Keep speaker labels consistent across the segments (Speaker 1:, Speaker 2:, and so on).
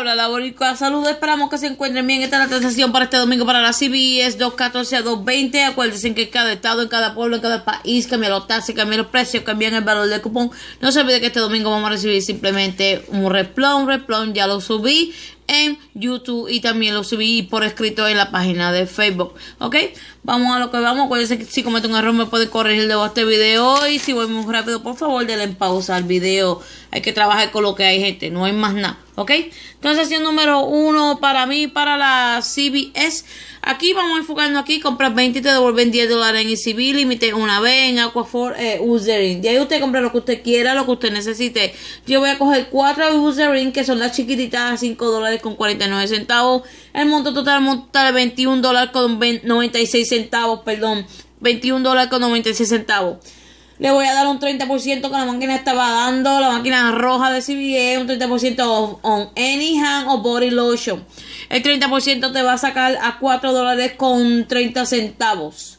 Speaker 1: Hola labor la Boricua. Saludos, esperamos que se encuentren bien. Esta es la transacción para este domingo para la CBS 214 a 220. Acuérdense que cada estado, en cada pueblo, en cada país cambia los taxes, cambia los precios, cambian el valor del cupón. No se olvide que este domingo vamos a recibir simplemente un replón. Replón ya lo subí en YouTube y también lo subí por escrito en la página de Facebook. ¿Ok? Vamos a lo que vamos. Acuérdense que si cometo un error me puede corregir debajo este video. Y si voy muy rápido, por favor, denle en pausa al video. Hay que trabajar con lo que hay, gente. No hay más nada. ¿Ok? Entonces, acción número uno para mí, para la CBS. Aquí vamos enfocando aquí, compras 20 y te devuelven 10 dólares en ECB, límite una vez en Aquafor eh, Userin. De ahí usted compra lo que usted quiera, lo que usted necesite. Yo voy a coger 4 Userin, que son las chiquititas, 5 dólares con 49 centavos. El monto total monta de 21 dólares con 96 centavos, perdón. 21 dólares con 96 centavos. Le voy a dar un 30% que la máquina estaba dando. La máquina roja de CBA. Un 30% on any hand o body lotion. El 30% te va a sacar a 4 dólares con 30 centavos.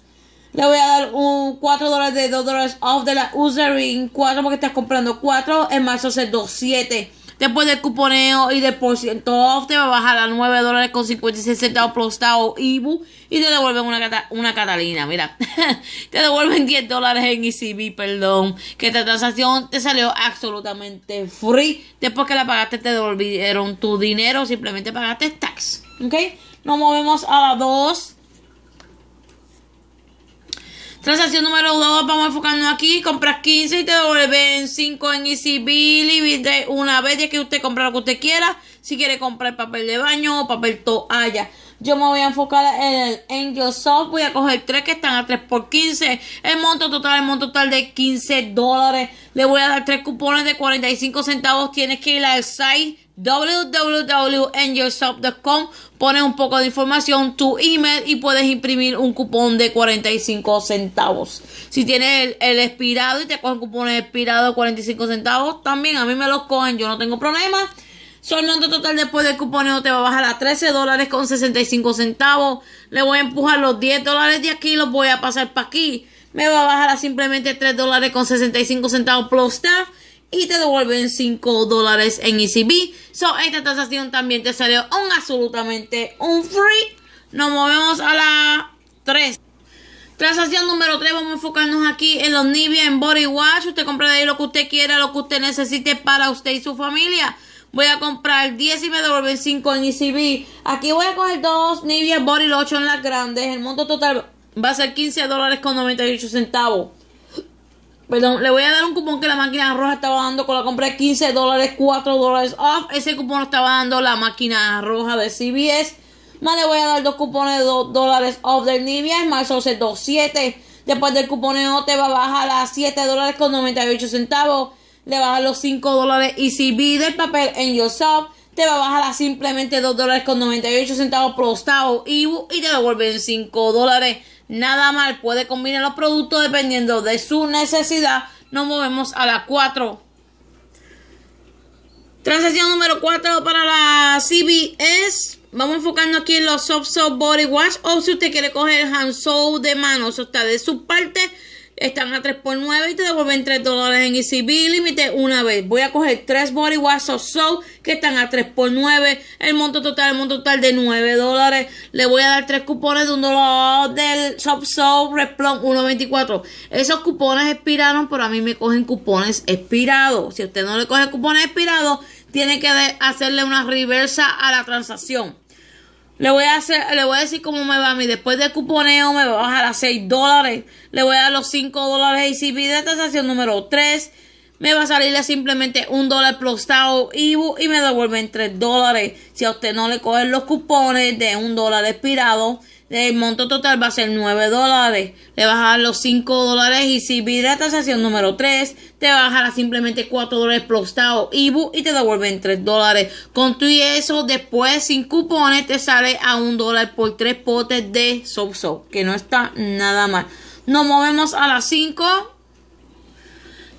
Speaker 1: Le voy a dar un 4 dólares de 2 dólares off de la Userine. 4 porque estás comprando 4. En marzo se 2.7. Después del cuponeo y del por ciento te va a bajar a 9 dólares con 56 centavos o IBU y te devuelven una, una Catalina. Mira, te devuelven 10 dólares en ECB, perdón. Que esta transacción te salió absolutamente free. Después que la pagaste, te devolvieron tu dinero. Simplemente pagaste tax. ¿Ok? Nos movemos a la 2 Transacción número 2, vamos a enfocarnos aquí. Compras 15 y te devuelven 5 en Easy Billy. Una vez ya que usted compra lo que usted quiera. Si quiere comprar papel de baño o papel toalla. Yo me voy a enfocar en el Angel Soft. Voy a coger tres que están a 3 por 15. El monto total, el monto total de 15 dólares. Le voy a dar tres cupones de 45 centavos. Tienes que ir al site www.angelsoft.com. pones un poco de información, tu email y puedes imprimir un cupón de 45 centavos. Si tienes el, espirado expirado y te cogen cupones expirados de 45 centavos, también a mí me los cogen, yo no tengo problema monto total después del cuponeo te va a bajar a 13 dólares con 65 centavos. Le voy a empujar los 10 dólares de aquí, los voy a pasar para aquí. Me va a bajar a simplemente 3 dólares con 65 centavos plus staff. Y te devuelven 5 dólares en ECB. So, esta transacción también te salió un absolutamente un free. Nos movemos a la 3. Transacción número 3, vamos a enfocarnos aquí en los Nivea en Body Wash. Usted compra de ahí lo que usted quiera, lo que usted necesite para usted y su familia voy a comprar 10 y me devuelven 5 en ECB. Aquí voy a coger 2 Nivea Body en las grandes. El monto total va a ser 15 dólares con 98 centavos. Perdón, le voy a dar un cupón que la máquina roja estaba dando con la compra de 15 dólares, 4 dólares off. Ese cupón lo estaba dando la máquina roja de CBS. Más le voy a dar dos cupones de 2 dólares off del Nivea. Es más, 2.7. Después del O te va a bajar a 7 dólares con 98 centavos le va a los 5 dólares. Y si pide el papel en Yourself, te va a bajar a simplemente 2 dólares con 98 centavos por y, y te devuelven 5 dólares. Nada mal, puede combinar los productos dependiendo de su necesidad. Nos movemos a la 4. Transacción número 4 para la CBS. es. Vamos enfocando aquí en los soft soft body wash. O si usted quiere coger hand soap de manos eso está de su parte están a 3x9 y te devuelven 3 dólares en Easy Límite una vez. Voy a coger 3 Body Wash of que están a 3x9. El monto total, el monto total de 9 dólares. Le voy a dar 3 cupones de 1 dólar del Soap Soap Resplon 1.24. Esos cupones expiraron, pero a mí me cogen cupones expirados. Si usted no le coge cupones expirados, tiene que hacerle una reversa a la transacción. Le voy a hacer, le voy a decir cómo me va a mí. Después del cuponeo me va a bajar a 6 dólares. Le voy a dar los 5 dólares y si pide tasación número 3, me va a salirle simplemente un dólar prostado IBU y me devuelven 3 dólares. Si a usted no le cogen los cupones de un dólar expirado, el monto total va a ser 9 dólares. Le vas a dar los 5 dólares y si pide la transacción número 3, te vas a dar simplemente 4 dólares prostado IBU y te devuelven 3 dólares. Con tu y eso, después sin cupones te sale a 1 dólar por 3 potes de SoftSoft, que no está nada mal. Nos movemos a las 5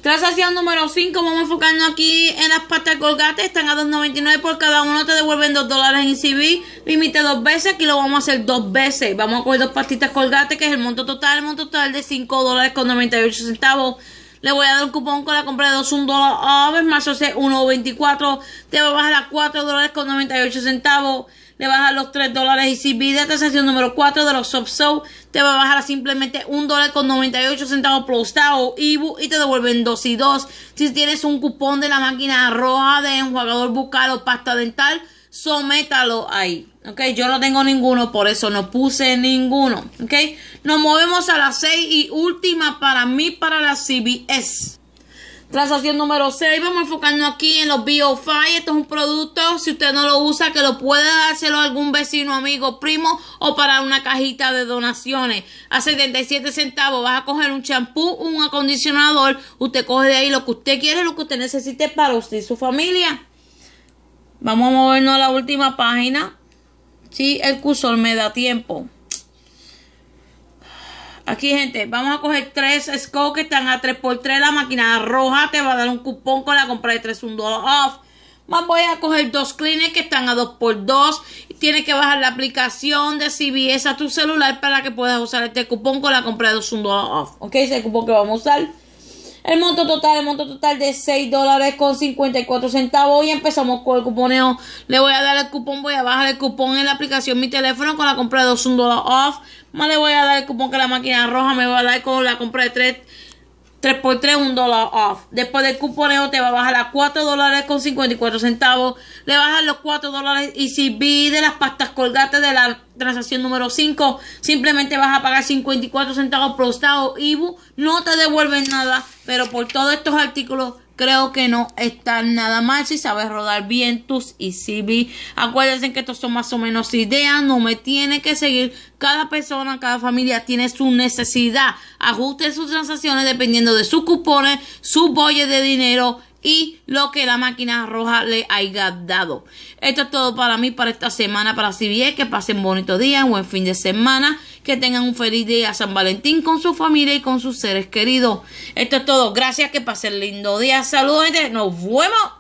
Speaker 1: Transacción número 5, vamos enfocando aquí en las pastas colgate, están a $2.99 por cada uno, te devuelven 2 dólares en CV, límite dos veces, aquí lo vamos a hacer dos veces, vamos a coger dos pastitas colgate, que es el monto total, el monto total de 5 dólares con 98 centavos. Le voy a dar un cupón con la compra de 2, 1 dólar a ver, más, sea 1.24. Te va a bajar a 4 dólares con 98 centavos. Le baja los 3 dólares y si pide sección número 4 de los Show, te va a bajar a simplemente 1 dólar con 98 centavos IBU y te devuelven 2 y 2. Si tienes un cupón de la máquina roja de enjuagador bucal o pasta dental, sométalo ahí. ¿Ok? Yo no tengo ninguno, por eso no puse ninguno. ¿Ok? Nos movemos a la 6 y última para mí, para la CBS. Transacción número 6, vamos enfocando aquí en los BioFi. Esto es un producto, si usted no lo usa, que lo puede dárselo a algún vecino, amigo, primo o para una cajita de donaciones. A 77 centavos vas a coger un champú, un acondicionador. Usted coge de ahí lo que usted quiere, lo que usted necesite para usted y su familia. Vamos a movernos a la última página. Si el cursor me da tiempo. Aquí, gente, vamos a coger tres scopes que están a 3x3. La máquina roja te va a dar un cupón con la compra de 3, un off. Más voy a coger dos cleaners que están a 2x2. Tienes que bajar la aplicación de CBS a tu celular para que puedas usar este cupón con la compra de 2 un off. Ok, ese es el cupón que vamos a usar. El monto total, el monto total de $6.54. dólares con centavos. Y empezamos con el cuponeo. Le voy a dar el cupón, voy a bajar el cupón en la aplicación mi teléfono con la compra de 1 off. Más le voy a dar el cupón que la máquina roja me va a dar con la compra de 3 3 x 3, un dólar off. Después del cuponeo te va a bajar a 4 dólares con 54 centavos. Le bajan los 4 dólares y si vi de las pastas colgaste de la transacción número 5, simplemente vas a pagar 54 centavos por estado IBU. No te devuelven nada, pero por todos estos artículos creo que no está nada mal si sabes rodar bien tus ECB. Acuérdense que estos son más o menos ideas, no me tiene que seguir. Cada persona, cada familia tiene su necesidad. Ajuste sus transacciones dependiendo de sus cupones, su bolle de dinero y lo que la máquina roja le haya dado. Esto es todo para mí, para esta semana, para si bien Que pasen bonito día, un buen fin de semana. Que tengan un feliz día San Valentín con su familia y con sus seres queridos. Esto es todo. Gracias, que pasen lindo día. Saludos, Nos vemos.